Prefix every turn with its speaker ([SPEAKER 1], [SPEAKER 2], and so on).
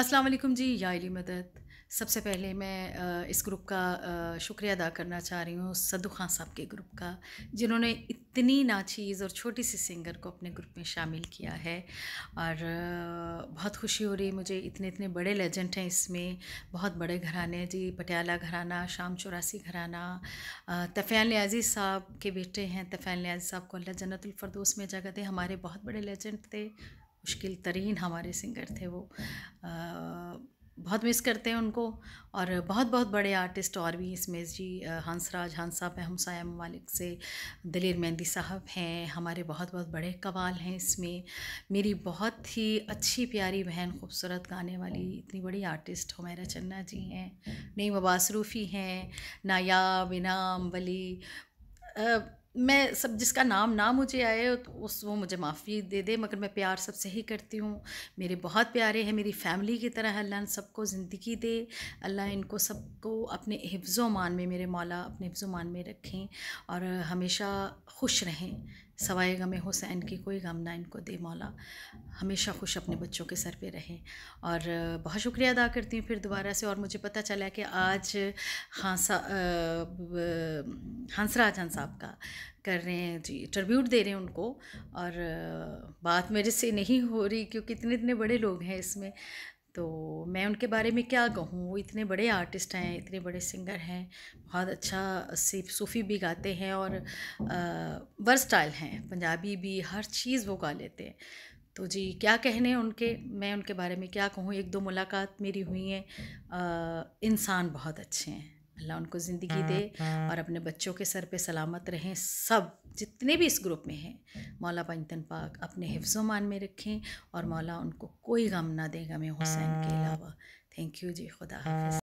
[SPEAKER 1] अस्सलाम जी याली मदद सबसे पहले मैं इस ग्रुप का शुक्रिया अदा करना चाह रही हूँ सदु खान साहब के ग्रुप का जिन्होंने इतनी नाचीज़ और छोटी सी सिंगर को अपने ग्रुप में शामिल किया है और बहुत खुशी हो रही है मुझे इतने इतने बड़े लेजेंड हैं इसमें बहुत बड़े घराने जी पटियाला घराना शाम चौरासी घराना तफ़ैन न्याजी साहब के बेटे हैं तफ़ैन न्याजी साहब को अल्लाह जन्नतफरदोस में जगह थे हमारे बहुत बड़े लेजेंड थे मुश्किल तरीन हमारे सिंगर थे वो आ, बहुत मिस करते हैं उनको और बहुत बहुत बड़े आर्टिस्ट और भी इसमें जी हंसराज हंसा हमसाया ममालिक से दलीर मेहंदी साहब हैं हमारे बहुत बहुत बड़े कवाल हैं इसमें मेरी बहुत ही अच्छी प्यारी बहन खूबसूरत गाने वाली इतनी बड़ी आर्टिस्ट हो मेरा चन्ना जी हैं नई मबासरूफ़ी हैं नायाब इनाम वली मैं सब जिसका नाम ना मुझे आए तो उस वो मुझे माफ़ी दे दे मगर मैं प्यार सबसे ही करती हूँ मेरे बहुत प्यारे हैं मेरी फैमिली की तरह अल्लाह ने सबको ज़िंदगी दे अल्लाह इनको सबको अपने हिफ्ज़ मान में मेरे मौला अपने हिफ्ज़ मान में रखें और हमेशा खुश रहें सवाए गम हुसैन की कोई गम ना इनको दे मौला हमेशा खुश अपने बच्चों के सर पे रहें और बहुत शुक्रिया अदा करती हूँ फिर दोबारा से और मुझे पता चला कि आज हंसा हंसराज हंस साहब का कर रहे हैं जी ट्रिब्यूट दे रहे हैं उनको और बात मेरे से नहीं हो रही क्योंकि इतने इतने बड़े लोग हैं इसमें तो मैं उनके बारे में क्या कहूँ वो इतने बड़े आर्टिस्ट हैं इतने बड़े सिंगर हैं बहुत अच्छा सिर्फ सूफ़ी भी गाते हैं और वर्सटाइल हैं पंजाबी भी हर चीज़ वो गा लेते हैं तो जी क्या कहने उनके मैं उनके बारे में क्या कहूँ एक दो मुलाकात मेरी हुई है इंसान बहुत अच्छे हैं अल्लाह उनको ज़िंदगी दे हम्म। और अपने बच्चों के सर पे सलामत रहें सब जितने भी इस ग्रुप में हैं मौला पंजतन पाक अपने हिफ्ज़ मान में रखें और मौला उनको कोई गम ना दें गम हुसैन के हम्म। अलावा थैंक यू जी खुदा हाफ